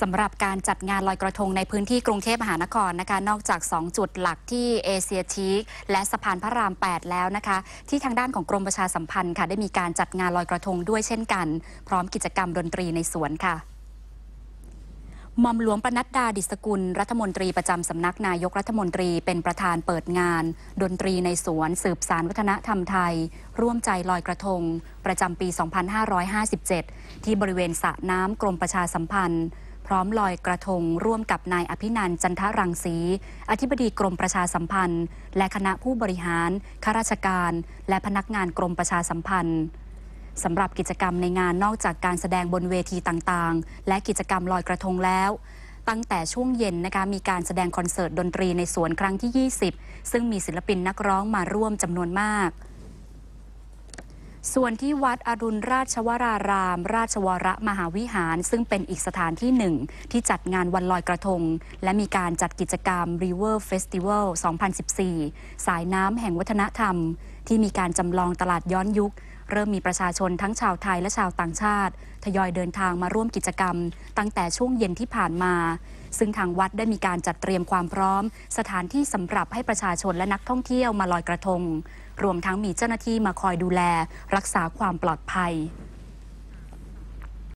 สำหรับการจัดงานลอยกระทงในพื้นที่กรุงเทพมหานครนะคะนอกจาก 2 จุดหลักที่เอเชียทีคและสะพานพระราม 8 แล้วนะคะที่ทางด้านของกรมประชาสัมพันธ์ค่ะได้มีการจัดงานลอยกระทงด้วยเช่นกัน พร้อมกิจกรรมดนตรีในสวนค่ะมอมหลวงปนัดดาดิสกุลรัฐมนตรีประจำสำนักนายกรัฐมนตรี เป็นประธานเปิดงาน ดนตรีในสวน สืบสารวัฒนธรรมไทย ร่วมใจลอยกระทง ประจำปี 2557 ที่บริเวณสระน้ำกรมประชาสัมพันธ์พร้อมลอยกระทง ร่วมกับนายอภินันจันทรังสี อธิบดีกรมประชาสัมพันธ์ และคณะผู้บริหารข้าราชการ และพนักงานกรมประชาสัมพันธ์สำหรับกิจกรรมในงานนอกจากการแสดงบนเวทีต่างๆ และกิจกรรมลอยกระทงแล้ว ตั้งแต่ช่วงเย็นนะคะมีการแสดงคอนเสิร์ตดนตรีในสวนครั้งที่ 20 ซึ่งมีศิลปินนักร้องมาร่วมจำนวนมากส่วนที่วัดอรุณราชวราราม ราชวรมหาวิหาร ซึ่งเป็นอีกสถานที่หนึ่งที่จัดงานวันลอยกระทง และมีการจัดกิจกรรม River Festival 2014 สายน้ำแห่งวัฒนธรรม ที่มีการจำลองตลาดย้อนยุคเริ่มมีประชาชนทั้งชาวไทยและชาวต่างชาติทยอยเดินทางมาร่วมกิจกรรม ตั้งแต่ช่วงเย็นที่ผ่านมา ซึ่งทางวัดได้มีการจัดเตรียมความพร้อม สถานที่สำหรับให้ประชาชนและนักท่องเที่ยวมาลอยกระทงรวมทั้งมีเจ้าหน้าที่มาคอยดูแล รักษาความปลอดภัย